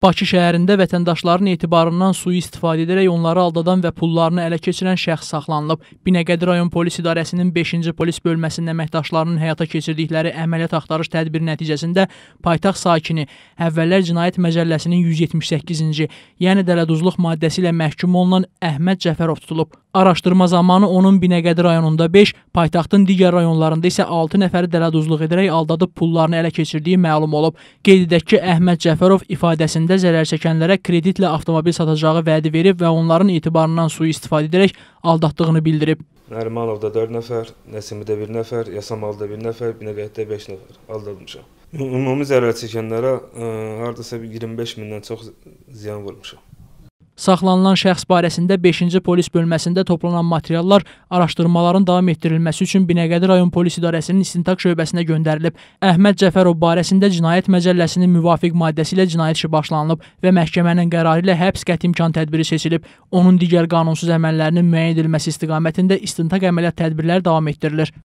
Bakı şəhərində vətəndaşların etibarından sui-istifadə edərək onları aldadan və pullarını ələ keçirən şəxs saxlanılıb. Binəqədi rayon polis idarəsinin 5-ci polis bölməsinin əməkdaşlarının həyata keçirdikləri əməliyyat axtarış tədbiri nəticəsində paytaxt sakini əvvəllər cinayət məcəlləsinin 178-ci, yəni dələduzluq maddəsi ilə məhkum olunan Əhməd Cəfərov tutulub. Araşdırma zamanı onun Binəqədi rayonunda 5, paytaxtın digər rayonlarında isə 6 nəfəri dələduzluq edərək aldadıb pullarını ələ keçirdiyi məlum olub. Qeyd edək ki, Əhməd Cəfərov ifadəsində zərər çəkənlərə kreditlə avtomobil satacağı vədi verib və onların etibarından sui-istifadə edərək aldatdığını bildirib. Nərimanovda 4 nəfər, Nəsimidə 1 nəfər, Yasamalda 1 nəfər, Binəqəddə 5 nəfər aldadmışam. Ümumi zərər çəkənlərə ə, e, hardasa 25 mindən çox ziyan vurmuşam. Saxlanılan şəxs barəsində 5-ci polis bölməsində toplanan materiallar araşdırmaların davam etdirilməsi üçün Binəqədi rayon polis idarəsinin istintaq şöbəsinə göndərilib. Əhməd Cəfərov barəsində cinayət məcəlləsinin müvafiq maddəsi ilə cinayət işi başlanılıb və məhkəmənin qərarı ilə həbs qəti imkan tədbiri seçilib. Onun digər qanunsuz əməllərinin müəyyən edilməsi istiqamətində istintaq əməliyyat tədbirləri davam etdirilir.